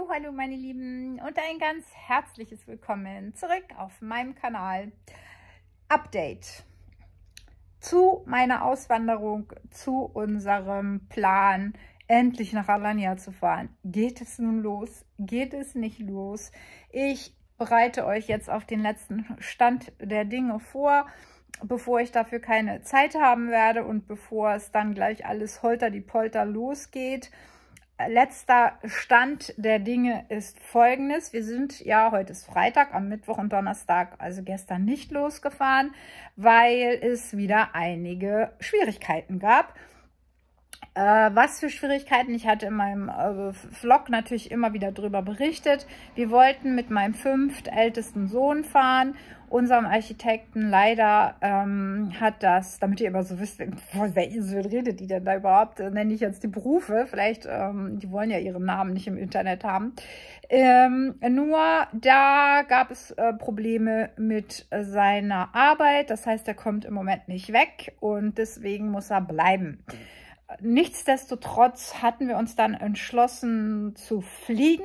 Jo, hallo meine Lieben und ein ganz herzliches Willkommen zurück auf meinem Kanal. Update zu meiner Auswanderung, zu unserem Plan, endlich nach Alania zu fahren. Geht es nun los? Geht es nicht los? Ich bereite euch jetzt auf den letzten Stand der Dinge vor bevor ich dafür keine Zeit haben werde und bevor es dann gleich alles holter die Polter losgeht letzter Stand der Dinge ist folgendes. Wir sind ja, heute ist Freitag, am Mittwoch und Donnerstag, also gestern nicht losgefahren, weil es wieder einige Schwierigkeiten gab. Äh, was für Schwierigkeiten? Ich hatte in meinem äh, Vlog natürlich immer wieder drüber berichtet. Wir wollten mit meinem fünftältesten Sohn fahren. Unserem Architekten leider ähm, hat das, damit ihr immer so wisst, boah, wer redet die denn da überhaupt? Äh, nenne ich jetzt die Berufe. Vielleicht, ähm, die wollen ja ihren Namen nicht im Internet haben. Ähm, nur da gab es äh, Probleme mit äh, seiner Arbeit. Das heißt, er kommt im Moment nicht weg und deswegen muss er bleiben. Mhm nichtsdestotrotz hatten wir uns dann entschlossen zu fliegen.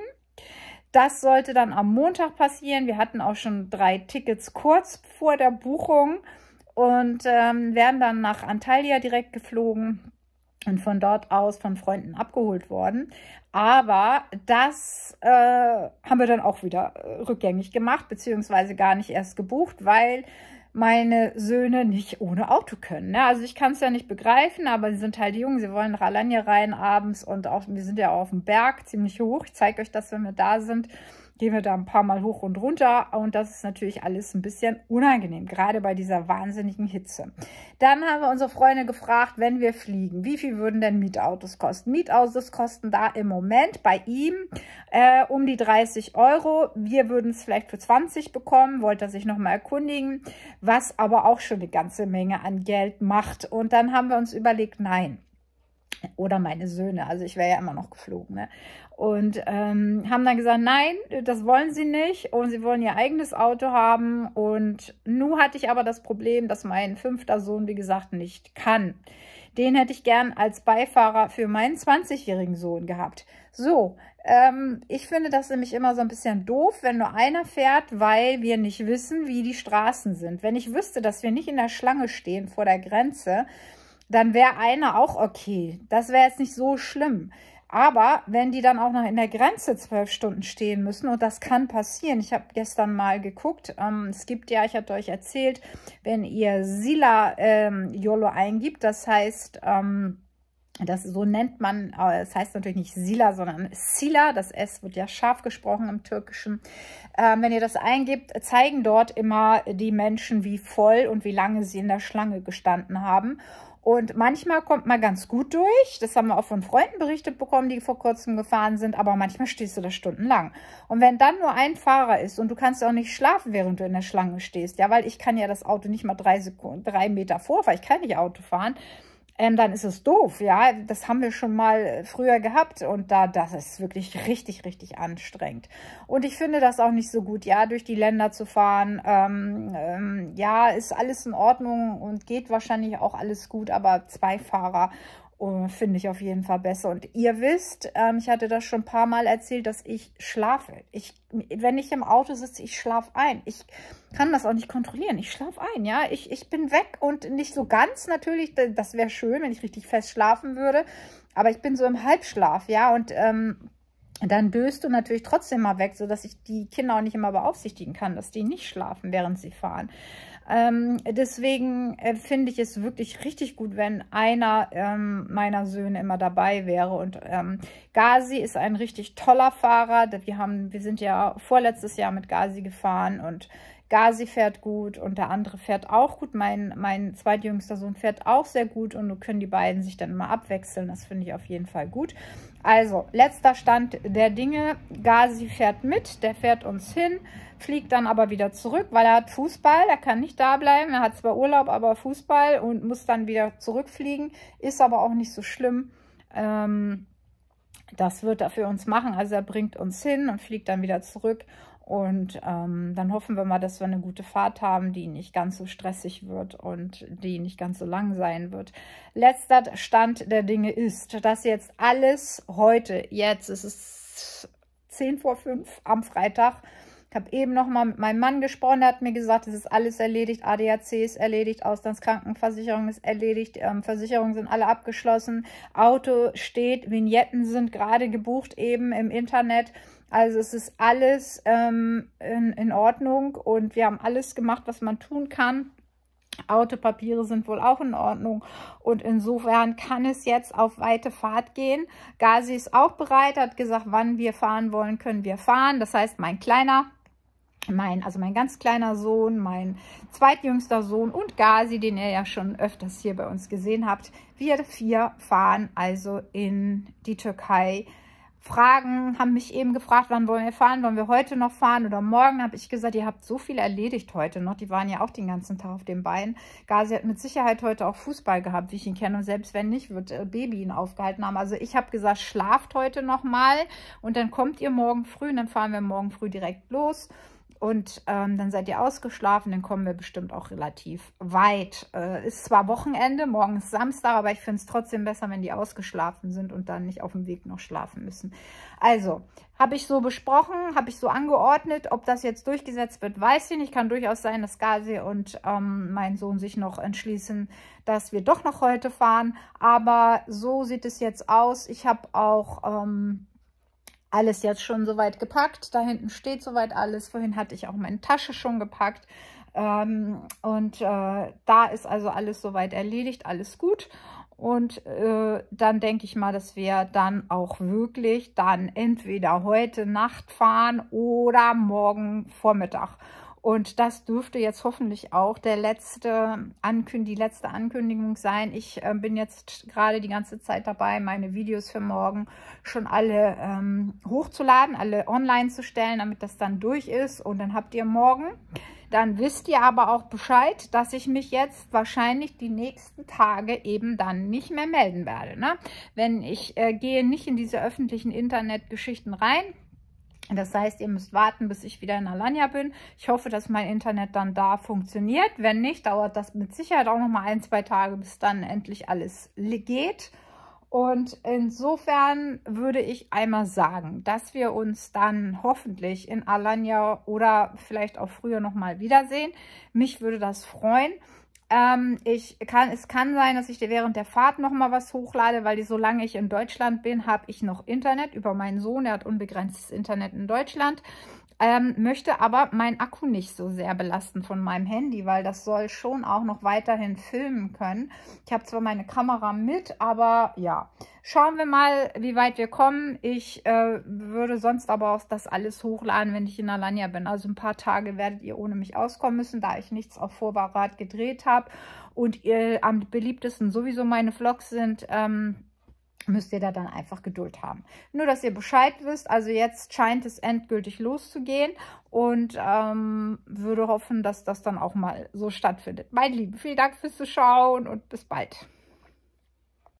Das sollte dann am Montag passieren. Wir hatten auch schon drei Tickets kurz vor der Buchung und ähm, werden dann nach Antalya direkt geflogen und von dort aus von Freunden abgeholt worden. Aber das äh, haben wir dann auch wieder äh, rückgängig gemacht, beziehungsweise gar nicht erst gebucht, weil meine Söhne nicht ohne Auto können. Ne? Also ich kann es ja nicht begreifen, aber sie sind halt jung, sie wollen Ralagne rein abends und auch, wir sind ja auch auf dem Berg ziemlich hoch. Ich zeige euch das, wenn wir da sind gehen wir da ein paar Mal hoch und runter und das ist natürlich alles ein bisschen unangenehm, gerade bei dieser wahnsinnigen Hitze. Dann haben wir unsere Freunde gefragt, wenn wir fliegen, wie viel würden denn Mietautos kosten? Mietautos kosten da im Moment bei ihm äh, um die 30 Euro. Wir würden es vielleicht für 20 bekommen, wollte er sich nochmal erkundigen, was aber auch schon eine ganze Menge an Geld macht. Und dann haben wir uns überlegt, nein, oder meine Söhne, also ich wäre ja immer noch geflogen. Ne? Und ähm, haben dann gesagt, nein, das wollen sie nicht und sie wollen ihr eigenes Auto haben. Und nun hatte ich aber das Problem, dass mein fünfter Sohn, wie gesagt, nicht kann. Den hätte ich gern als Beifahrer für meinen 20-jährigen Sohn gehabt. So, ähm, ich finde das nämlich immer so ein bisschen doof, wenn nur einer fährt, weil wir nicht wissen, wie die Straßen sind. Wenn ich wüsste, dass wir nicht in der Schlange stehen vor der Grenze, dann wäre einer auch okay. Das wäre jetzt nicht so schlimm. Aber wenn die dann auch noch in der Grenze zwölf Stunden stehen müssen, und das kann passieren, ich habe gestern mal geguckt, ähm, es gibt ja, ich hatte euch erzählt, wenn ihr Sila ähm, YOLO eingibt, das heißt, ähm, das so nennt man, äh, es das heißt natürlich nicht Sila, sondern Sila, das S wird ja scharf gesprochen im Türkischen. Ähm, wenn ihr das eingibt, zeigen dort immer die Menschen, wie voll und wie lange sie in der Schlange gestanden haben. Und manchmal kommt man ganz gut durch. Das haben wir auch von Freunden berichtet bekommen, die vor kurzem gefahren sind. Aber manchmal stehst du da stundenlang. Und wenn dann nur ein Fahrer ist und du kannst auch nicht schlafen, während du in der Schlange stehst. Ja, weil ich kann ja das Auto nicht mal drei, Sekunden, drei Meter vorfahren. Ich kann nicht Auto fahren ähm, dann ist es doof, ja. Das haben wir schon mal äh, früher gehabt und da, das ist wirklich richtig, richtig anstrengend. Und ich finde das auch nicht so gut, ja, durch die Länder zu fahren. Ähm, ähm, ja, ist alles in Ordnung und geht wahrscheinlich auch alles gut, aber zwei Fahrer Uh, Finde ich auf jeden Fall besser. Und ihr wisst, ähm, ich hatte das schon ein paar Mal erzählt, dass ich schlafe. Ich, wenn ich im Auto sitze, ich schlafe ein. Ich kann das auch nicht kontrollieren. Ich schlafe ein, ja. Ich, ich bin weg und nicht so ganz natürlich. Das wäre schön, wenn ich richtig fest schlafen würde. Aber ich bin so im Halbschlaf, ja. Und ähm, dann döst du natürlich trotzdem mal weg, sodass ich die Kinder auch nicht immer beaufsichtigen kann, dass die nicht schlafen, während sie fahren. Ähm, deswegen äh, finde ich es wirklich richtig gut, wenn einer ähm, meiner Söhne immer dabei wäre. Und ähm, Gazi ist ein richtig toller Fahrer. Wir, haben, wir sind ja vorletztes Jahr mit Gazi gefahren und Gazi fährt gut und der andere fährt auch gut. Mein, mein zweitjüngster Sohn fährt auch sehr gut und können die beiden sich dann immer abwechseln. Das finde ich auf jeden Fall gut. Also, letzter Stand der Dinge. Gazi fährt mit, der fährt uns hin, fliegt dann aber wieder zurück, weil er hat Fußball, er kann nicht da bleiben. Er hat zwar Urlaub, aber Fußball und muss dann wieder zurückfliegen. Ist aber auch nicht so schlimm. Ähm, das wird er für uns machen. Also er bringt uns hin und fliegt dann wieder zurück. Und ähm, dann hoffen wir mal, dass wir eine gute Fahrt haben, die nicht ganz so stressig wird und die nicht ganz so lang sein wird. Letzter Stand der Dinge ist, dass jetzt alles heute, jetzt, es ist 10 vor 5 am Freitag, ich habe eben noch mal mit meinem Mann gesprochen, der hat mir gesagt, es ist alles erledigt, ADAC ist erledigt, Auslandskrankenversicherung ist erledigt, ähm, Versicherungen sind alle abgeschlossen, Auto steht, Vignetten sind gerade gebucht eben im Internet, also es ist alles ähm, in, in Ordnung und wir haben alles gemacht, was man tun kann. Autopapiere sind wohl auch in Ordnung und insofern kann es jetzt auf weite Fahrt gehen. Gazi ist auch bereit, hat gesagt, wann wir fahren wollen, können wir fahren. Das heißt, mein kleiner, mein, also mein ganz kleiner Sohn, mein zweitjüngster Sohn und Gazi, den ihr ja schon öfters hier bei uns gesehen habt, wir vier fahren also in die Türkei Fragen, haben mich eben gefragt, wann wollen wir fahren, wollen wir heute noch fahren oder morgen, habe ich gesagt, ihr habt so viel erledigt heute noch, die waren ja auch den ganzen Tag auf den Beinen. Gazi hat mit Sicherheit heute auch Fußball gehabt, wie ich ihn kenne und selbst wenn nicht, wird äh, Baby ihn aufgehalten haben. Also ich habe gesagt, schlaft heute noch mal und dann kommt ihr morgen früh und dann fahren wir morgen früh direkt los. Und ähm, dann seid ihr ausgeschlafen, dann kommen wir bestimmt auch relativ weit. Äh, ist zwar Wochenende, morgen ist Samstag, aber ich finde es trotzdem besser, wenn die ausgeschlafen sind und dann nicht auf dem Weg noch schlafen müssen. Also, habe ich so besprochen, habe ich so angeordnet. Ob das jetzt durchgesetzt wird, weiß ich nicht. Kann durchaus sein, dass Gazi und ähm, mein Sohn sich noch entschließen, dass wir doch noch heute fahren. Aber so sieht es jetzt aus. Ich habe auch... Ähm, alles jetzt schon soweit gepackt. Da hinten steht soweit alles. Vorhin hatte ich auch meine Tasche schon gepackt. Ähm, und äh, da ist also alles soweit erledigt, alles gut. Und äh, dann denke ich mal, dass wir dann auch wirklich dann entweder heute Nacht fahren oder morgen Vormittag. Und das dürfte jetzt hoffentlich auch der letzte Ankün die letzte Ankündigung sein. Ich äh, bin jetzt gerade die ganze Zeit dabei, meine Videos für morgen schon alle ähm, hochzuladen, alle online zu stellen, damit das dann durch ist. Und dann habt ihr morgen, dann wisst ihr aber auch Bescheid, dass ich mich jetzt wahrscheinlich die nächsten Tage eben dann nicht mehr melden werde. Ne? Wenn ich äh, gehe nicht in diese öffentlichen Internetgeschichten rein, das heißt, ihr müsst warten, bis ich wieder in Alanya bin. Ich hoffe, dass mein Internet dann da funktioniert. Wenn nicht, dauert das mit Sicherheit auch noch mal ein, zwei Tage, bis dann endlich alles geht. Und insofern würde ich einmal sagen, dass wir uns dann hoffentlich in Alanya oder vielleicht auch früher nochmal wiedersehen. Mich würde das freuen. Ähm, ich kann, es kann sein, dass ich dir während der Fahrt nochmal was hochlade, weil die, solange ich in Deutschland bin, habe ich noch Internet über meinen Sohn. Er hat unbegrenztes Internet in Deutschland. Ähm, möchte aber meinen Akku nicht so sehr belasten von meinem Handy, weil das soll schon auch noch weiterhin filmen können. Ich habe zwar meine Kamera mit, aber ja, Schauen wir mal, wie weit wir kommen. Ich äh, würde sonst aber auch das alles hochladen, wenn ich in Alanya bin. Also ein paar Tage werdet ihr ohne mich auskommen müssen, da ich nichts auf Vorrat gedreht habe. Und ihr am beliebtesten sowieso meine Vlogs sind, ähm, müsst ihr da dann einfach Geduld haben. Nur, dass ihr Bescheid wisst, also jetzt scheint es endgültig loszugehen und ähm, würde hoffen, dass das dann auch mal so stattfindet. Meine Lieben, vielen Dank fürs Zuschauen und bis bald.